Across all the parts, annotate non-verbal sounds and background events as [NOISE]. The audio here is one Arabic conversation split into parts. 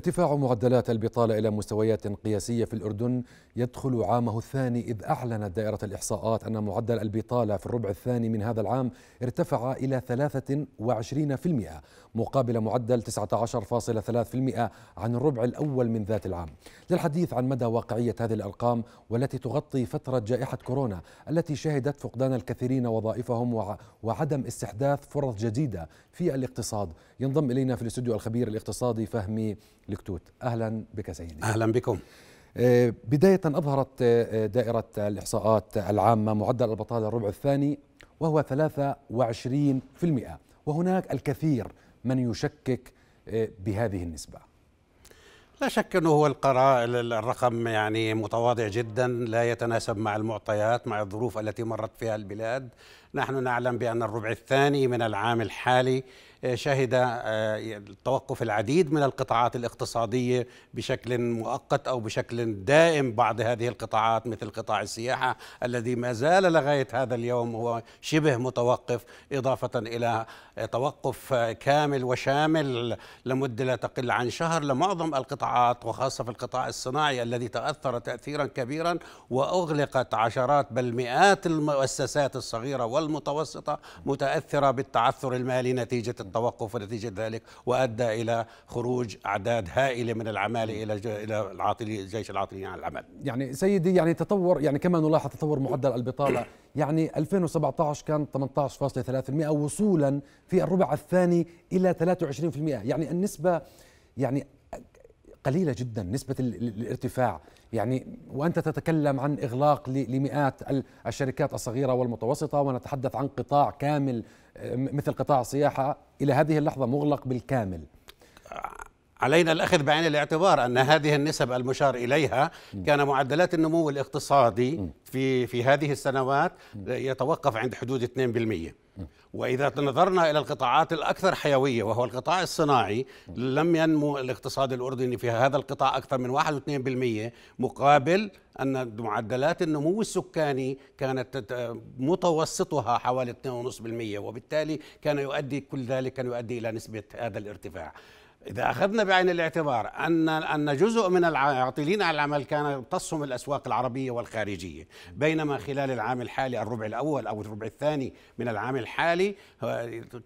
ارتفاع معدلات البطالة إلى مستويات قياسية في الأردن يدخل عامه الثاني إذ أعلنت دائرة الإحصاءات أن معدل البطالة في الربع الثاني من هذا العام ارتفع إلى 23% مقابل معدل 19.3% عن الربع الأول من ذات العام للحديث عن مدى واقعية هذه الأرقام والتي تغطي فترة جائحة كورونا التي شهدت فقدان الكثيرين وظائفهم وعدم استحداث فرص جديدة في الاقتصاد ينضم إلينا في الاستوديو الخبير الاقتصادي فهمي لكتوت اهلا بك سيدي اهلا بكم آه، بداية أظهرت آه، دائرة الإحصاءات العامة معدل البطالة الربع الثاني وهو 23% وهناك الكثير من يشكك آه، بهذه النسبة لا شك أنه هو القراء الرقم يعني متواضع جدا لا يتناسب مع المعطيات مع الظروف التي مرت فيها البلاد نحن نعلم بأن الربع الثاني من العام الحالي آه، شهد آه، توقف العديد من القطاعات الاقتصادية بشكل مؤقت أو بشكل دائم بعض هذه القطاعات مثل قطاع السياحة الذي ما زال لغاية هذا اليوم هو شبه متوقف إضافة إلى آه، توقف كامل وشامل لمدة لا تقل عن شهر لمعظم القطاعات وخاصة في القطاع الصناعي الذي تأثر تأثيرا كبيرا وأغلقت عشرات بل مئات المؤسسات الصغيرة والمتوسطة متأثرة بالتعثر المالي نتيجة التوقف ونتيجة ذلك وأدى إلى خروج أعداد هائلة من العمالة إلى إلى العاطلي جيش العاطلين عن العمل يعني سيدي يعني تطور يعني كما نلاحظ تطور معدل البطالة يعني 2017 كان 18.3% وصولا في الربع الثاني إلى 23% يعني النسبة يعني قليلة جدا نسبة الارتفاع يعني وانت تتكلم عن اغلاق لمئات الشركات الصغيره والمتوسطه ونتحدث عن قطاع كامل مثل قطاع السياحه الى هذه اللحظه مغلق بالكامل علينا الأخذ بعين الاعتبار أن هذه النسب المشار إليها كان معدلات النمو الاقتصادي في في هذه السنوات يتوقف عند حدود 2% وإذا نظرنا إلى القطاعات الأكثر حيوية وهو القطاع الصناعي لم ينمو الاقتصاد الأردني في هذا القطاع أكثر من 1.2% مقابل أن معدلات النمو السكاني كانت متوسطها حوالي 2.5% وبالتالي كان يؤدي كل ذلك كان يؤدي إلى نسبة هذا الارتفاع إذا أخذنا بعين الاعتبار أن أن جزء من العاطلين عن العمل كان تصهم الأسواق العربية والخارجية بينما خلال العام الحالي الربع الأول أو الربع الثاني من العام الحالي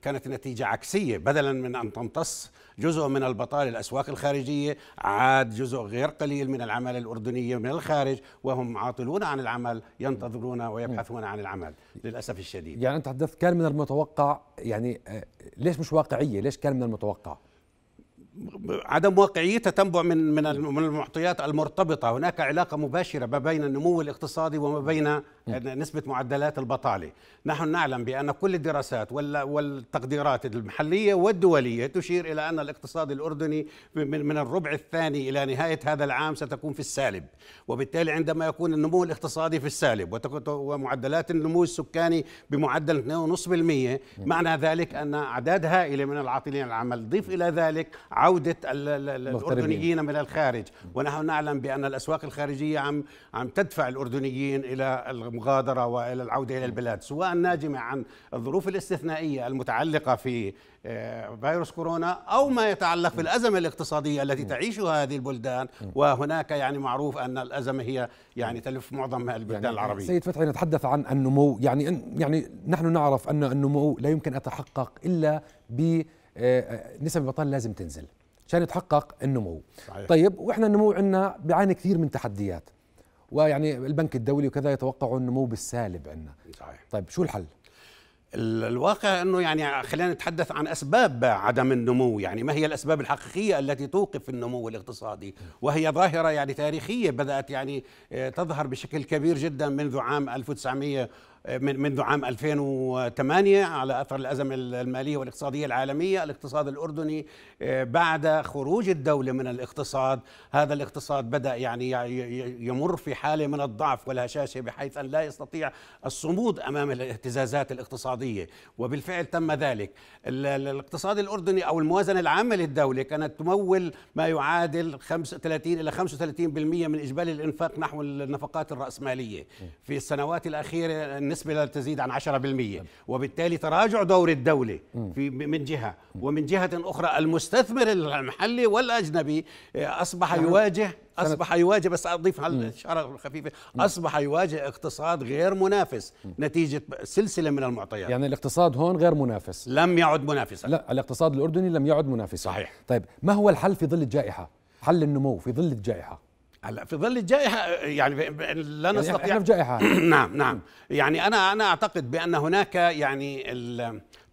كانت النتيجة عكسية بدلا من أن تمتص جزء من البطالة الأسواق الخارجية عاد جزء غير قليل من العمالة الأردنية من الخارج وهم عاطلون عن العمل ينتظرون ويبحثون عن العمل للأسف الشديد يعني أنت تحدثت كان من المتوقع يعني آه، ليش مش واقعية ليش كان من المتوقع عدم واقعيتها تنبع من من المعطيات المرتبطه، هناك علاقه مباشره ما بين النمو الاقتصادي وما بين نسبه معدلات البطاله، نحن نعلم بان كل الدراسات والتقديرات المحليه والدوليه تشير الى ان الاقتصاد الاردني من الربع الثاني الى نهايه هذا العام ستكون في السالب، وبالتالي عندما يكون النمو الاقتصادي في السالب ومعدلات النمو السكاني بمعدل 2.5% معنى ذلك ان اعداد هائله من العاطلين عن العمل، ضيف الى ذلك عوده الاردنيين من الخارج ونحن نعلم بان الاسواق الخارجيه عم عم تدفع الاردنيين الى المغادره والى العوده الى البلاد سواء ناجمه عن الظروف الاستثنائيه المتعلقه في آه، فيروس كورونا او ما يتعلق بالازمه الاقتصاديه التي تعيشها هذه البلدان وهناك يعني معروف ان الازمه هي يعني تلف معظم البلدان يعني العربيه. يعني سيد فتحي نتحدث عن النمو يعني يعني نحن نعرف ان النمو لا يمكن ان يتحقق الا ب آه، آه، نسب البطاله لازم تنزل عشان يتحقق النمو صحيح. طيب واحنا النمو عندنا بيعاني كثير من تحديات ويعني البنك الدولي وكذا يتوقعوا النمو بالسالب عندنا صحيح طيب شو الحل الواقع انه يعني خلينا نتحدث عن اسباب عدم النمو، يعني ما هي الاسباب الحقيقيه التي توقف النمو الاقتصادي؟ وهي ظاهره يعني تاريخيه بدات يعني آه، تظهر بشكل كبير جدا منذ عام 1900 من منذ عام 2008 على اثر الازمه الماليه والاقتصاديه العالميه، الاقتصاد الاردني آه، بعد خروج الدوله من الاقتصاد، هذا الاقتصاد بدا يعني يمر في حاله من الضعف والهشاشه بحيث ان لا يستطيع الصمود امام الاهتزازات الاقتصاديه، وبالفعل تم ذلك. الاقتصاد الاردني او الموازنه العامه للدوله كانت تمول ما يعادل 35 الى 35% من اجمالي الانفاق نحو النفقات الراسماليه. في السنوات الاخيره بالنسبة لا تزيد عن 10% وبالتالي تراجع دور الدولة في من جهة ومن جهة أخرى المستثمر المحلي والأجنبي آه، أصبح نعم. يواجه اصبح يواجه بس اضيف على الاشاره الخفيفه اصبح يواجه اقتصاد غير منافس نتيجه سلسله من المعطيات يعني الاقتصاد هون غير منافس لم يعد منافسا لا الاقتصاد الاردني لم يعد منافسا صحيح طيب ما هو الحل في ظل الجائحه حل النمو في ظل الجائحه هلا في ظل الجائحه يعني لا يعني نستطيع يعني احنا في جائحه [CLEARS THROAT] نعم نعم يعني انا انا اعتقد بان هناك يعني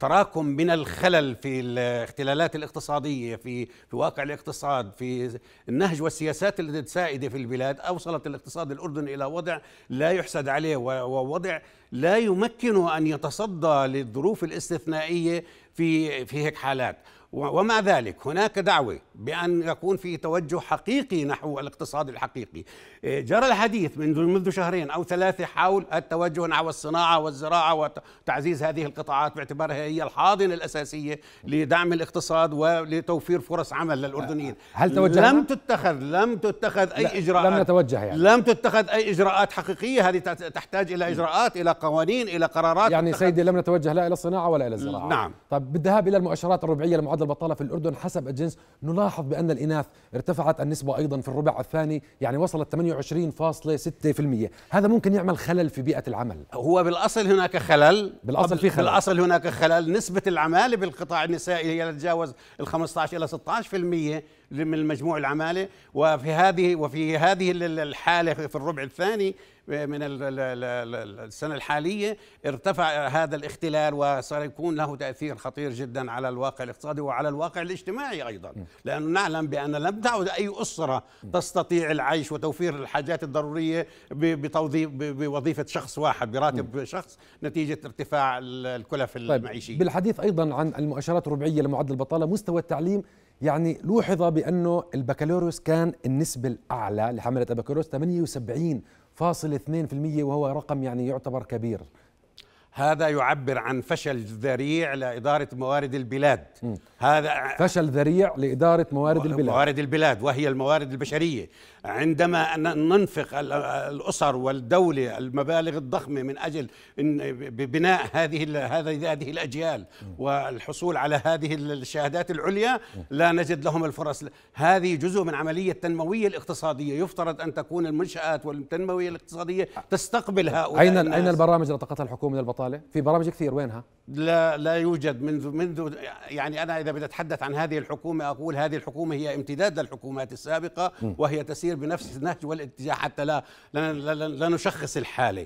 تراكم من الخلل في الاختلالات الاقتصاديه في في واقع الاقتصاد في النهج والسياسات السائده في البلاد اوصلت الاقتصاد الاردني الى وضع لا يحسد عليه ووضع لا يمكنه ان يتصدى للظروف الاستثنائيه في في هيك حالات ومع ذلك هناك دعوة بأن يكون في توجه حقيقي نحو الاقتصاد الحقيقي جرى الحديث منذ منذ شهرين أو ثلاثة حول التوجه نحو الصناعة والزراعة وتعزيز هذه القطاعات باعتبارها هي الحاضنه الاساسيه لدعم الاقتصاد ولتوفير فرص عمل للاردنيين هل توجه لم تتخذ لم تتخذ اي اجراءات لم نتوجه يعني لم تتخذ اي اجراءات حقيقيه هذه تحتاج الى اجراءات الى قوانين الى قرارات يعني سيدي لم نتوجه لا الى الصناعه ولا الى الزراعه نعم طب بالذهاب الى المؤشرات الربعيه لمعدل البطاله في الاردن حسب الجنس نلاحظ بان الاناث ارتفعت النسبه ايضا في الربع الثاني يعني وصلت 28.6% هذا ممكن يعمل خلل في بيئه العمل هو بالاصل هناك خلل بالاصل في خلل بالاصل هناك خلل هل نسبة العمالة بالقطاع النسائي هي تتجاوز ال 15 إلى 16% من مجموع العمالة وفي هذه وفي هذه الحالة في الربع الثاني من السنة الحالية ارتفع هذا الاختلال وسيكون له تأثير خطير جدا على الواقع الاقتصادي وعلى الواقع الاجتماعي أيضا لأنه نعلم بأن لم تعد أي أسرة تستطيع العيش وتوفير الحاجات الضرورية بوظيفة شخص واحد براتب شخص نتيجة ارتفاع الكلف المعيشية طيب بالحديث أيضا عن المؤشرات الربعية لمعدل البطالة مستوى التعليم يعني لوحظ بانه البكالوريوس كان النسبه الاعلى لحمله البكالوريوس 78 2% وهو رقم يعني يعتبر كبير هذا يعبر عن فشل ذريع لإدارة موارد البلاد هذا فشل ذريع لإدارة موارد البلاد موارد البلاد وهي الموارد البشرية عندما ننفق الأسر والدولة المبالغ الضخمة من أجل بناء هذه هذه الأجيال والحصول على هذه الشهادات العليا لا نجد لهم الفرص هذه جزء من عملية التنموية الاقتصادية يفترض أن تكون المنشآت والتنموية الاقتصادية تستقبل هؤلاء أين أين البرامج التي الحكومة للبطالة طالع في برامج كثير وينها لا لا يوجد منذ منذ يعني انا اذا بدي اتحدث عن هذه الحكومه اقول هذه الحكومه هي امتداد للحكومات السابقه وهي تسير بنفس النهج والاتجاه حتى لا لا, لا, لا نشخص الحاله،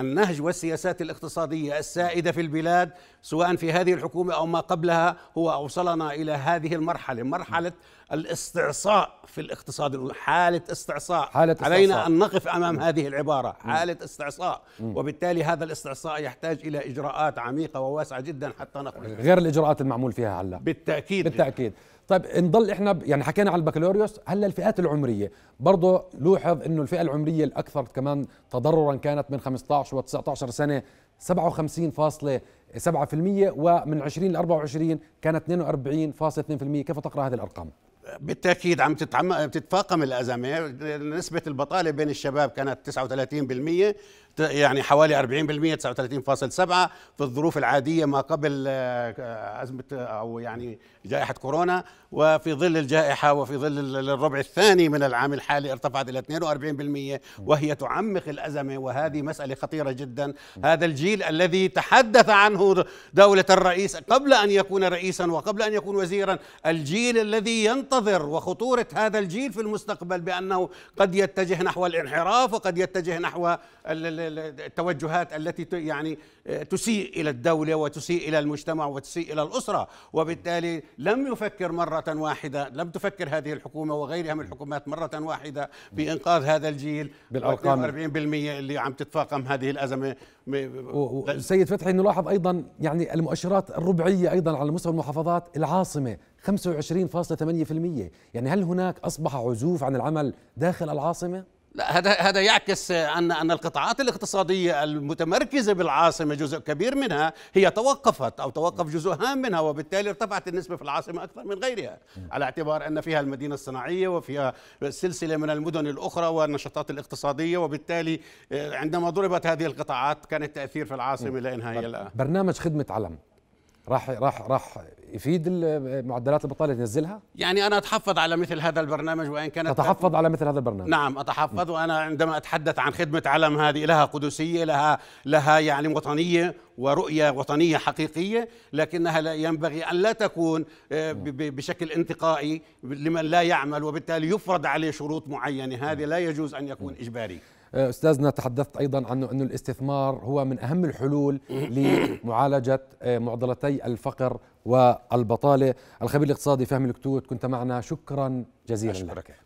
النهج والسياسات الاقتصادية السائدة في البلاد سواء في هذه الحكومة أو ما قبلها هو أوصلنا إلى هذه المرحلة مرحلة الاستعصاء في الاقتصاد حالة استعصاء حالة استعصاء. علينا أن نقف أمام هذه العبارة حالة استعصاء وبالتالي هذا الاستعصاء يحتاج إلى إجراءات عميقة وواسعة جدا حتى نخرج غير الإجراءات المعمول فيها هلا بالتأكيد بالتأكيد طيب نضل احنا يعني حكينا على البكالوريوس هلا الفئات العمريه برضه لوحظ انه الفئه العمريه الاكثر كمان تضررا كانت من 15 و 19 سنه 57.7% ومن 20 ل 24 كانت 42.2% كيف تقرا هذه الارقام بالتاكيد عم تتعم... تتفاقم الازمه نسبه البطاله بين الشباب كانت 39% يعني حوالي 40% 39.7 في الظروف العاديه ما قبل آه، ازمه او يعني جائحه كورونا وفي ظل الجائحة وفي ظل الربع الثاني من العام الحالي ارتفعت إلى 42% وهي تعمق الأزمة وهذه مسألة خطيرة جدا هذا الجيل الذي تحدث عنه دولة الرئيس قبل أن يكون رئيسا وقبل أن يكون وزيرا الجيل الذي ينتظر وخطورة هذا الجيل في المستقبل بأنه قد يتجه نحو الانحراف وقد يتجه نحو التوجهات التي يعني آه، تسيء إلى الدولة وتسيء إلى المجتمع وتسيء إلى الأسرة وبالتالي لم يفكر مرة واحدة لم تفكر هذه الحكومة وغيرها من الحكومات مرة واحدة بإنقاذ هذا الجيل بالأرقام 40% اللي عم تتفاقم هذه الأزمة سيد فتحي نلاحظ أيضا يعني المؤشرات الربعية أيضا على مستوى المحافظات العاصمة 25.8% يعني هل هناك أصبح عزوف عن العمل داخل العاصمة؟ لا هذا هذا يعكس ان ان القطاعات الاقتصاديه المتمركزه بالعاصمه جزء كبير منها هي توقفت او توقف جزء هام منها وبالتالي ارتفعت النسبه في العاصمه اكثر من غيرها على اعتبار ان فيها المدينه الصناعيه وفيها سلسله من المدن الاخرى والنشاطات الاقتصاديه وبالتالي آه، عندما ضربت هذه القطاعات كان التاثير في العاصمه لانها هي الان برنامج خدمه علم راح راح راح يفيد معدلات البطاله تنزلها؟ يعني انا اتحفظ على مثل هذا البرنامج وان كانت تتحفظ على مثل هذا البرنامج نعم اتحفظ وانا عندما اتحدث عن خدمه علم هذه لها قدسيه لها لها يعني وطنيه ورؤيه وطنيه حقيقيه لكنها لا ينبغي ان لا تكون آه، نعم. بشكل انتقائي لمن لا يعمل وبالتالي يفرض عليه شروط معينه هذه نعم. لا يجوز ان يكون نعم. اجباري آه، استاذنا تحدثت ايضا عن انه الاستثمار هو من اهم الحلول لمعالجه آه، معضلتي الفقر والبطاله، الخبير الاقتصادي فهمي الكتوت كنت معنا شكرا جزيلا أشكرك. لك.